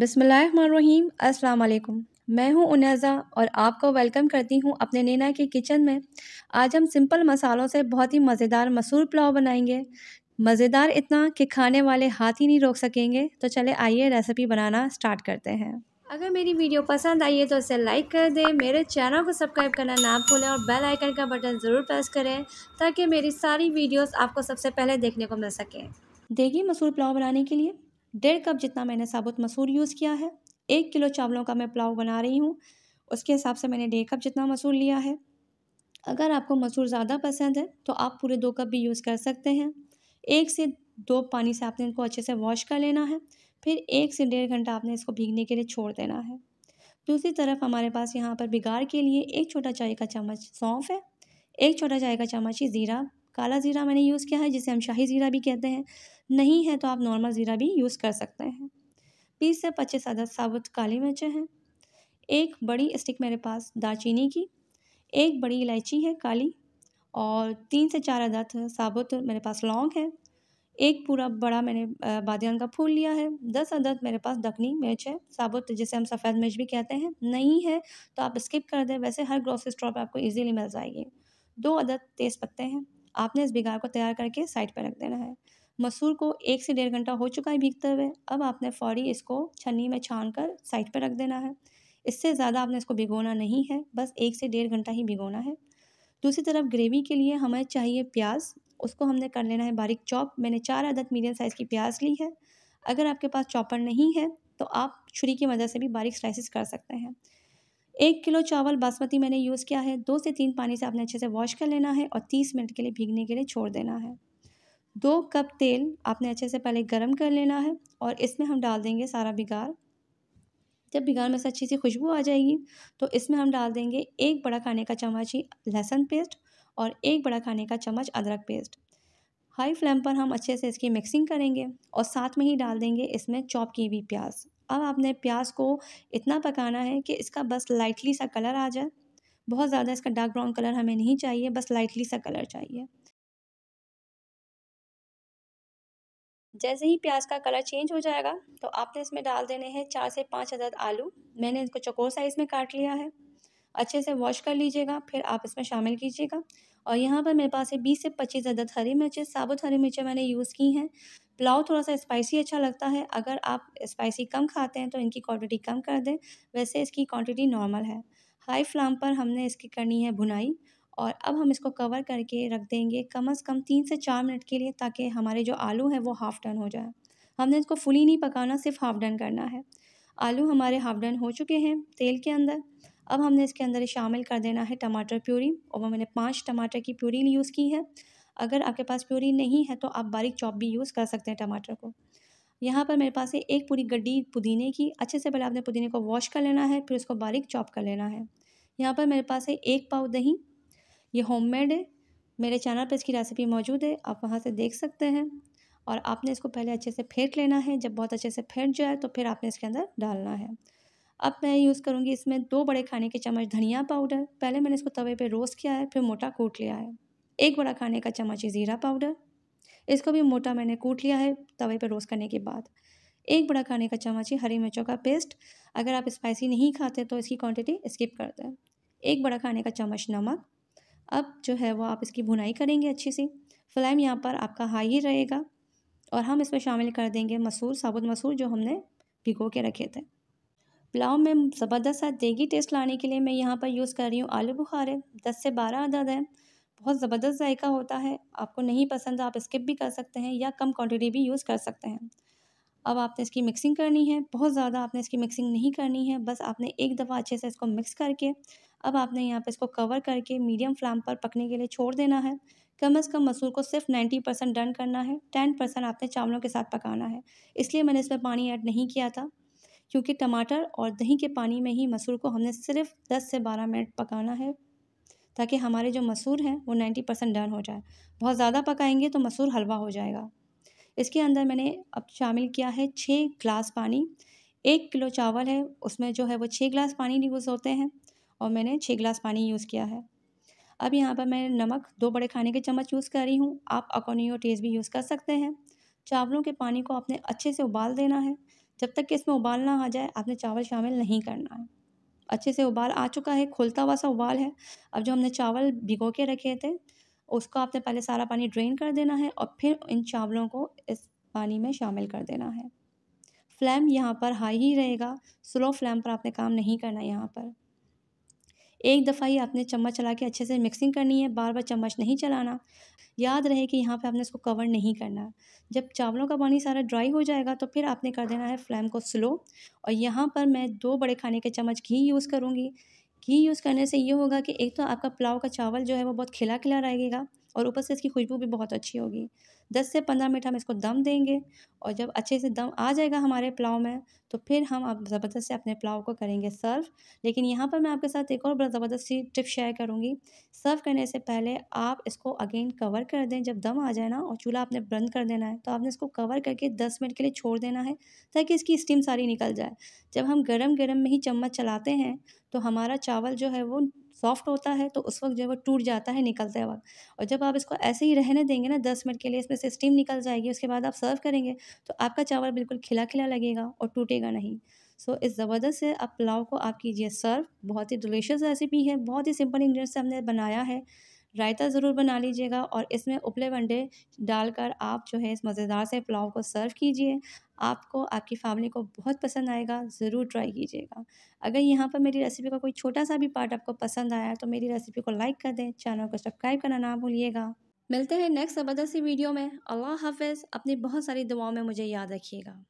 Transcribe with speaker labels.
Speaker 1: बसमीम अस्सलाम मैं हूं उनेजा और आपको वेलकम करती हूं अपने नैना के किचन में आज हम सिंपल मसालों से बहुत ही मज़ेदार मसूर पुलाव बनाएंगे मज़ेदार इतना कि खाने वाले हाथ ही नहीं रोक सकेंगे तो चले आइए रेसिपी बनाना स्टार्ट करते हैं अगर मेरी वीडियो पसंद आई है तो इसे लाइक कर दें मेरे चैनल को सब्सक्राइब करना ना भूलें और बेल आइकन का बटन ज़रूर प्रेस करें ताकि मेरी सारी वीडियोस आपको सबसे पहले देखने को मिल सकें देखिए मसूर पुलाव बनाने के लिए डेढ़ कप जितना मैंने साबुत मसूर यूज़ किया है एक किलो चावलों का मैं पुलाव बना रही हूँ उसके हिसाब से मैंने डेढ़ कप जितना मसूर लिया है अगर आपको मसूर ज़्यादा पसंद है तो आप पूरे दो कप भी यूज़ कर सकते हैं एक से दो पानी से आपने इनको अच्छे से वॉश कर लेना है फिर एक से डेढ़ घंटा आपने इसको भीगने के लिए छोड़ देना है दूसरी तरफ हमारे पास यहाँ पर बिगाड़ के लिए एक छोटा चाय का चम्मच सौंफ है एक छोटा चाय का चम्मच ही ज़ीरा काला ज़ीरा मैंने यूज़ किया है जिसे हम शाही ज़ीरा भी कहते हैं नहीं है तो आप नॉर्मल ज़ीरा भी यूज़ कर सकते हैं बीस से पच्चीस अदद साबुत काली मिर्चें हैं एक बड़ी स्टिक मेरे पास दालचीनी की एक बड़ी इलायची है काली और तीन से चार अदद साबुत मेरे पास लौंग है एक पूरा बड़ा मैंने बादियान का फूल लिया है दस अदद मेरे पास दखनी मिर्च है साबुत जिसे हम सफ़ेद मिर्च भी कहते हैं नहीं है तो आप स्किप कर दें वैसे हर ग्रोसरी स्टोर पर आपको ईजीली मिल जाएगी दो अदद तेज़ पत्ते हैं आपने इस बिगार को तैयार करके साइड पर रख देना है मसूर को एक से डेढ़ घंटा हो चुका है भीगते हुए अब आपने फौरी इसको छन्नी में छान कर साइड पर रख देना है इससे ज़्यादा आपने इसको भिगोना नहीं है बस एक से डेढ़ घंटा ही भिगोना है दूसरी तरफ ग्रेवी के लिए हमें चाहिए प्याज उसको हमने कर लेना है बारीक चॉप मैंने चार आदद मीडियम साइज़ की प्याज ली है अगर आपके पास चॉपर नहीं है तो आप छुरी की मदद से भी बारीक स्लाइसिस कर सकते हैं एक किलो चावल बासमती मैंने यूज़ किया है दो से तीन पानी से आपने अच्छे से वॉश कर लेना है और तीस मिनट के लिए भीगने के लिए छोड़ देना है दो कप तेल आपने अच्छे से पहले गर्म कर लेना है और इसमें हम डाल देंगे सारा बिगार जब बिगार में से अच्छी सी खुशबू आ जाएगी तो इसमें हम डाल देंगे एक बड़ा खाने का चम्मच ही लहसुन पेस्ट और एक बड़ा खाने का चम्मच अदरक पेस्ट हाई फ्लेम पर हम अच्छे से इसकी मिक्सिंग करेंगे और साथ में ही डाल देंगे इसमें चॉप की हुई प्याज अब आपने प्याज को इतना पकाना है कि इसका बस लाइटली सा कलर आ जाए बहुत ज़्यादा इसका डार्क ब्राउन कलर हमें नहीं चाहिए बस लाइटली सा कलर चाहिए जैसे ही प्याज का कलर चेंज हो जाएगा तो आपने इसमें डाल देने हैं चार से पाँच अदद आलू मैंने इसको चकोर साइज़ में काट लिया है अच्छे से वॉश कर लीजिएगा फिर आप इसमें शामिल कीजिएगा और यहाँ पर मेरे पास है बीस से पच्चीस अदद हरी मिर्चें साबुत हरी मिर्चें मैंने यूज़ की हैं पुलाव थोड़ा सा स्पाइसी अच्छा लगता है अगर आप स्पाइसी कम खाते हैं तो इनकी क्वान्टिटी कम कर दें वैसे इसकी क्वान्टिटी नॉर्मल है हाई फ्लाम पर हमने इसकी करनी है भुनाई और अब हम इसको कवर करके रख देंगे कम अज़ कम तीन से चार मिनट के लिए ताकि हमारे जो आलू हैं वो हाफ़ डन हो जाए हमने इसको फुली नहीं पकाना सिर्फ हाफ़ डन करना है आलू हमारे हाफ़ डन हो चुके हैं तेल के अंदर अब हमने इसके अंदर शामिल कर देना है टमाटर प्यूरी और वह मैंने पाँच टमाटर की प्यूरी यूज़ की है अगर आपके पास प्यूरी नहीं है तो आप बारीक चॉप भी यूज़ कर सकते हैं टमाटर को यहाँ पर मेरे पास है एक पूरी गड्डी पुदीने की अच्छे से पहले आपने पुदीने को वॉश कर लेना है फिर उसको बारीक चॉप कर लेना है यहाँ पर मेरे पास है एक पाव दही ये होममेड है मेरे चैनल पर इसकी रेसिपी मौजूद है आप वहाँ से देख सकते हैं और आपने इसको पहले अच्छे से फेंट लेना है जब बहुत अच्छे से फेंट जाए तो फिर आपने इसके अंदर डालना है अब मैं यूज़ करूँगी इसमें दो बड़े खाने के चम्मच धनिया पाउडर पहले मैंने इसको तवे पे रोस्ट किया है फिर मोटा कूट लिया है एक बड़ा खाने का चम्मच ज़ीरा पाउडर इसको भी मोटा मैंने कूट लिया है तवे पर रोस्ट करने के बाद एक बड़ा खाने का चम्मच हरी मिर्चों का पेस्ट अगर आप स्पाइसी नहीं खाते तो इसकी क्वांटिटी स्किप कर दें एक बड़ा खाने का चम्मच नमक अब जो है वो आप इसकी भुनाई करेंगे अच्छी सी फ्लेम यहाँ पर आपका हाई ही रहेगा और हम इसमें शामिल कर देंगे मसूर साबुत मसूर जो हमने भिगो के रखे थे पुलाव में ज़बरदस्त सा देगी टेस्ट लाने के लिए मैं यहाँ पर यूज़ कर रही हूँ आलू बुखारे दस से बारह अदद है बहुत ज़बरदस्त जायका होता है आपको नहीं पसंद आप स्किप भी कर सकते हैं या कम क्वान्टिटी भी यूज़ कर सकते हैं अब आपने इसकी मिक्सिंग करनी है बहुत ज़्यादा आपने इसकी मिक्सिंग नहीं करनी है बस आपने एक दफ़ा अच्छे से इसको मिक्स करके अब आपने यहाँ पे इसको कवर करके मीडियम फ्लेम पर पकने के लिए छोड़ देना है कम अज़ कम मसूर को सिर्फ नाइन्टी परसेंट डन करना है टेन परसेंट आपने चावलों के साथ पकाना है इसलिए मैंने इसमें पानी ऐड नहीं किया था क्योंकि टमाटर और दही के पानी में ही मसूर को हमने सिर्फ दस से बारह मिनट पकाना है ताकि हमारे जो मसूर हैं वो नाइन्टी परसेंट डन हो जाए बहुत ज़्यादा पकाएंगे तो मसूर हलवा हो जाएगा इसके अंदर मैंने अब शामिल किया है छः ग्लास पानी एक किलो चावल है उसमें जो है वो छः ग्लास पानी यूज़ होते हैं और मैंने छः गिलास पानी यूज़ किया है अब यहाँ पर मैं नमक दो बड़े खाने के चम्मच यूज़ कर रही हूँ आप अकॉर्डिंग योर टेस्ट भी यूज़ कर सकते हैं चावलों के पानी को आपने अच्छे से उबाल देना है जब तक कि इसमें उबाल ना आ जाए आपने चावल शामिल नहीं करना है अच्छे से उबाल आ चुका है खुलता हुआ सा उबाल है अब जो हमने चावल भिगो के रखे थे उसको आपने पहले सारा पानी ड्रेन कर देना है और फिर इन चावलों को इस पानी में शामिल कर देना है फ्लेम यहाँ पर हाई ही रहेगा स्लो फ्लेम पर आपने काम नहीं करना यहाँ पर एक दफ़ा ही आपने चम्मच चला के अच्छे से मिक्सिंग करनी है बार बार चम्मच नहीं चलाना याद रहे कि यहाँ पे आपने इसको कवर नहीं करना जब चावलों का पानी सारा ड्राई हो जाएगा तो फिर आपने कर देना है फ्लेम को स्लो और यहाँ पर मैं दो बड़े खाने के चम्मच घी यूज़ करूँगी घी यूज़ करने से ये होगा कि एक तो आपका पुलाव का चावल जो है वो बहुत खिला खिला रहेगा और ऊपर से इसकी खुशबू भी बहुत अच्छी होगी दस से पंद्रह मिनट हम इसको दम देंगे और जब अच्छे से दम आ जाएगा हमारे पुलाव में तो फिर हम आप ज़बरदस्त से अपने पुलाव को करेंगे सर्व लेकिन यहाँ पर मैं आपके साथ एक और बड़ा ज़बरदस्त सी टिप शेयर करूँगी सर्व करने से पहले आप इसको अगेन कवर कर दें जब दम आ जाए ना और चूल्हा आपने बंद कर देना है तो आपने इसको कवर करके दस मिनट के लिए छोड़ देना है ताकि इसकी स्टीम सारी निकल जाए जब हम गर्म गर्म में ही चम्मच चलाते हैं तो हमारा चावल जो है वो सॉफ्ट होता है तो उस वक्त जो है वो टूट जाता है निकलते वक्त और जब आप इसको ऐसे ही रहने देंगे ना दस मिनट के लिए इसमें से स्टीम निकल जाएगी उसके बाद आप सर्व करेंगे तो आपका चावल बिल्कुल खिला खिला लगेगा और टूटेगा नहीं सो so, इस ज़बरदस्त से आप पुलाव को आप कीजिए सर्व बहुत ही डिलीशियस रेसिपी है बहुत ही सिंपल इंग्रेडिएंट्स से हमने बनाया है रायता ज़रूर बना लीजिएगा और इसमें उपले वंडे डालकर आप जो है इस मज़ेदार से पुलाव को सर्व कीजिए आपको आपकी फैमिली को बहुत पसंद आएगा ज़रूर ट्राई कीजिएगा अगर यहाँ पर मेरी रेसिपी का कोई छोटा सा भी पार्ट आपको पसंद आया तो मेरी रेसिपी को लाइक कर दें चैनल को सब्सक्राइब करना ना भूलिएगा मिलते हैं नेक्स्ट ज़बरदस्ती वीडियो में अल्लाह हाफिज़ अपनी बहुत सारी दुआओं में मुझे याद रखिएगा